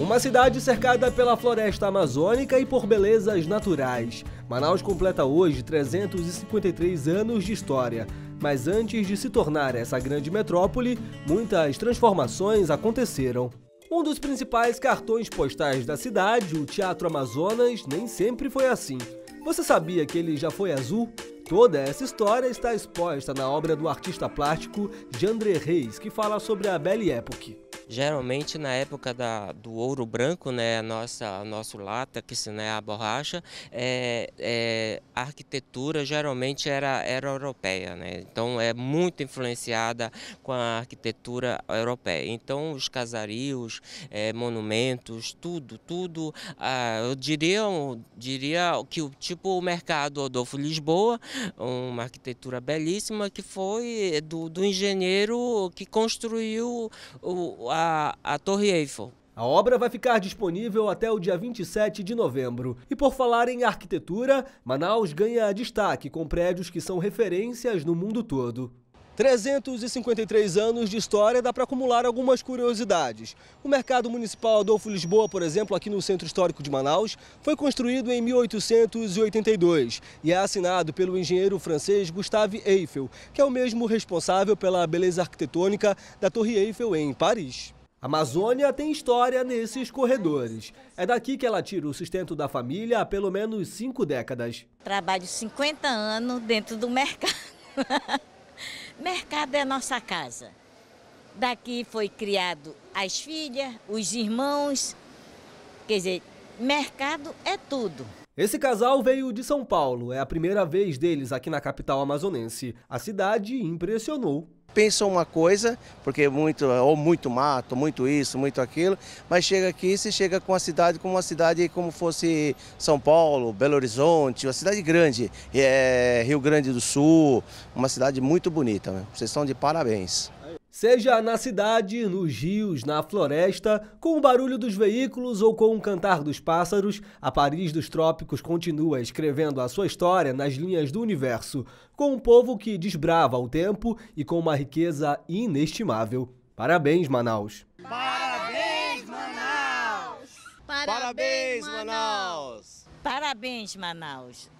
Uma cidade cercada pela floresta amazônica e por belezas naturais. Manaus completa hoje 353 anos de história. Mas antes de se tornar essa grande metrópole, muitas transformações aconteceram. Um dos principais cartões postais da cidade, o Teatro Amazonas, nem sempre foi assim. Você sabia que ele já foi azul? Toda essa história está exposta na obra do artista plástico Jandré Reis, que fala sobre a Belle Époque. Geralmente na época da, do ouro branco, né, a nossa, a nosso não é a borracha, é, é, a arquitetura geralmente era, era europeia, né? então é muito influenciada com a arquitetura europeia. Então os casarios, é, monumentos, tudo, tudo, ah, eu diria, eu diria que o tipo o mercado Adolfo Lisboa, uma arquitetura belíssima que foi do, do engenheiro que construiu o, a a, Torre Eiffel. A obra vai ficar disponível até o dia 27 de novembro. E por falar em arquitetura, Manaus ganha destaque com prédios que são referências no mundo todo. 353 anos de história dá para acumular algumas curiosidades. O Mercado Municipal Adolfo Lisboa, por exemplo, aqui no Centro Histórico de Manaus, foi construído em 1882 e é assinado pelo engenheiro francês Gustave Eiffel, que é o mesmo responsável pela beleza arquitetônica da Torre Eiffel em Paris. A Amazônia tem história nesses corredores. É daqui que ela tira o sustento da família há pelo menos cinco décadas. Trabalho 50 anos dentro do mercado. mercado é nossa casa. Daqui foi criado as filhas, os irmãos. Quer dizer, mercado é tudo. Esse casal veio de São Paulo, é a primeira vez deles aqui na capital amazonense. A cidade impressionou. Pensam uma coisa, porque muito, ou muito mato, muito isso, muito aquilo, mas chega aqui, se chega com a cidade como uma cidade como fosse São Paulo, Belo Horizonte, uma cidade grande, é, Rio Grande do Sul, uma cidade muito bonita. Vocês estão de parabéns. Seja na cidade, nos rios, na floresta, com o barulho dos veículos ou com o cantar dos pássaros, a Paris dos Trópicos continua escrevendo a sua história nas linhas do universo, com um povo que desbrava o tempo e com uma riqueza inestimável. Parabéns, Manaus! Parabéns, Manaus! Parabéns, Manaus! Parabéns, Manaus!